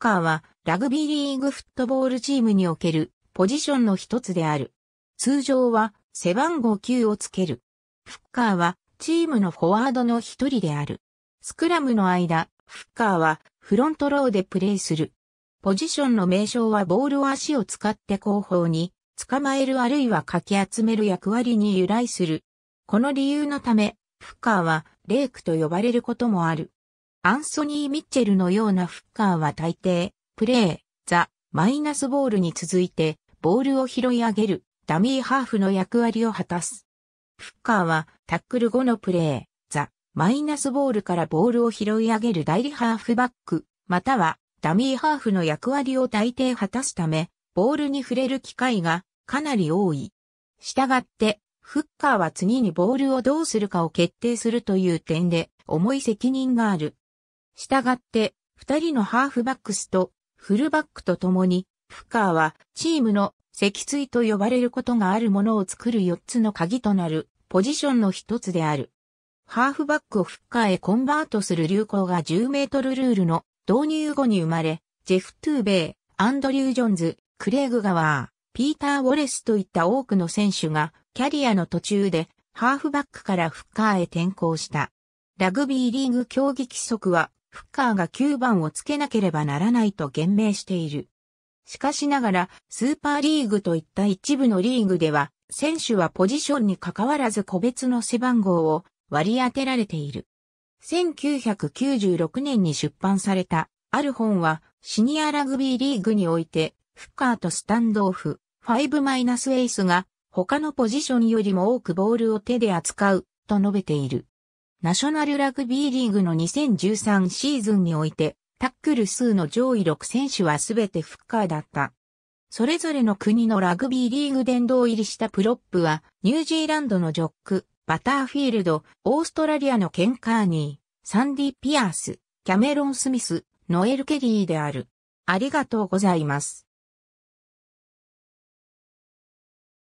カーはラグビーリーグフットボールチームにおけるポジションの一つである。通常は背番号9をつける。フッカーはチームのフォワードの一人である。スクラムの間、フッカーはフロントローでプレーする。ポジションの名称はボールを足を使って後方に捕まえるあるいはかき集める役割に由来する。この理由のため、フッカーはレイクと呼ばれることもある。アンソニー・ミッチェルのようなフッカーは大抵、プレー、ザ、マイナスボールに続いて、ボールを拾い上げる、ダミーハーフの役割を果たす。フッカーは、タックル後のプレー、ザ、マイナスボールからボールを拾い上げる代理ハーフバック、または、ダミーハーフの役割を大抵果たすため、ボールに触れる機会がかなり多い。したがって、フッカーは次にボールをどうするかを決定するという点で、重い責任がある。したがって、二人のハーフバックスとフルバックと共に、フッカーはチームの脊椎と呼ばれることがあるものを作る四つの鍵となるポジションの一つである。ハーフバックをフッカーへコンバートする流行が10メートルルールの導入後に生まれ、ジェフ・トゥーベイ、アンドリュー・ジョンズ、クレイグ・ガワー、ピーター・ウォレスといった多くの選手がキャリアの途中でハーフバックからフッカーへ転向した。ラグビーリーグ競技規則はフッカーが9番をつけなければならないと言明している。しかしながら、スーパーリーグといった一部のリーグでは、選手はポジションに関わらず個別の背番号を割り当てられている。1996年に出版された、ある本は、シニアラグビーリーグにおいて、フッカーとスタンドオフ、5- エースが、他のポジションよりも多くボールを手で扱う、と述べている。ナショナルラグビーリーグの2013シーズンにおいて、タックル数の上位6選手はすべてフッカーだった。それぞれの国のラグビーリーグ殿堂入りしたプロップは、ニュージーランドのジョック、バターフィールド、オーストラリアのケンカーニー、サンディ・ピアース、キャメロン・スミス、ノエル・ケリーである。ありがとうございます。